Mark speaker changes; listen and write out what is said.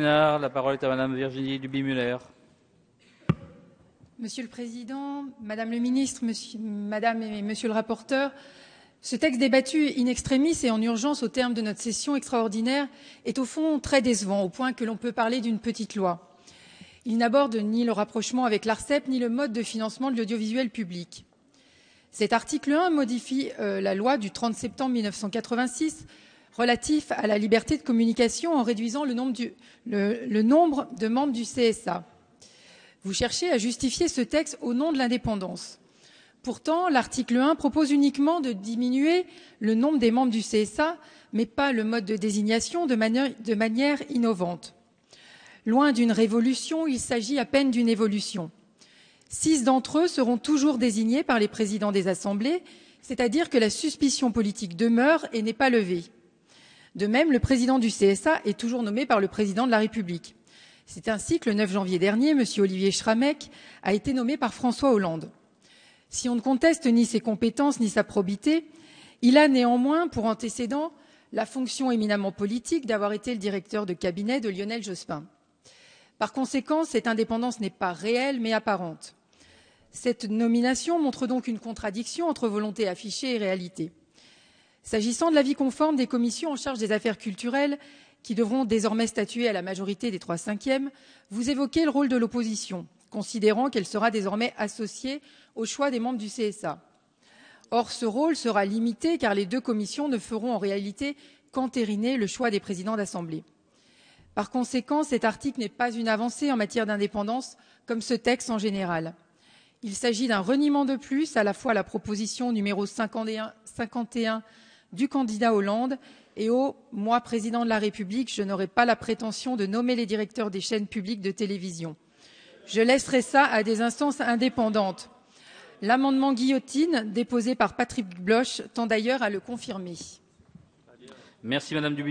Speaker 1: La parole est à Madame Virginie duby Monsieur le Président, Madame le Ministre, Madame et Monsieur le rapporteur, ce texte débattu in extremis et en urgence au terme de notre session extraordinaire est au fond très décevant, au point que l'on peut parler d'une petite loi. Il n'aborde ni le rapprochement avec l'ARCEP, ni le mode de financement de l'audiovisuel public. Cet article 1 modifie euh, la loi du 30 septembre 1986 relatif à la liberté de communication en réduisant le nombre, de membres du CSA. Vous cherchez à justifier ce texte au nom de l'indépendance. Pourtant, l'article 1 propose uniquement de diminuer le nombre des membres du CSA, mais pas le mode de désignation de manière innovante. Loin d'une révolution, il s'agit à peine d'une évolution. Six d'entre eux seront toujours désignés par les présidents des assemblées, c'est-à-dire que la suspicion politique demeure et n'est pas levée. De même, le président du CSA est toujours nommé par le président de la République. C'est ainsi que le 9 janvier dernier, M. Olivier Schrammeck a été nommé par François Hollande. Si on ne conteste ni ses compétences ni sa probité, il a néanmoins pour antécédent la fonction éminemment politique d'avoir été le directeur de cabinet de Lionel Jospin. Par conséquent, cette indépendance n'est pas réelle mais apparente. Cette nomination montre donc une contradiction entre volonté affichée et réalité. S'agissant de l'avis conforme des commissions en charge des affaires culturelles, qui devront désormais statuer à la majorité des trois cinquièmes, vous évoquez le rôle de l'opposition, considérant qu'elle sera désormais associée au choix des membres du CSA. Or ce rôle sera limité, car les deux commissions ne feront en réalité qu'entériner le choix des présidents d'assemblée. Par conséquent, cet article n'est pas une avancée en matière d'indépendance, comme ce texte en général. Il s'agit d'un reniement de plus à la fois la proposition numéro 51 du candidat Hollande et au moi président de la République, je n'aurai pas la prétention de nommer les directeurs des chaînes publiques de télévision. Je laisserai ça à des instances indépendantes. L'amendement guillotine déposé par Patrick Bloch tend d'ailleurs à le confirmer.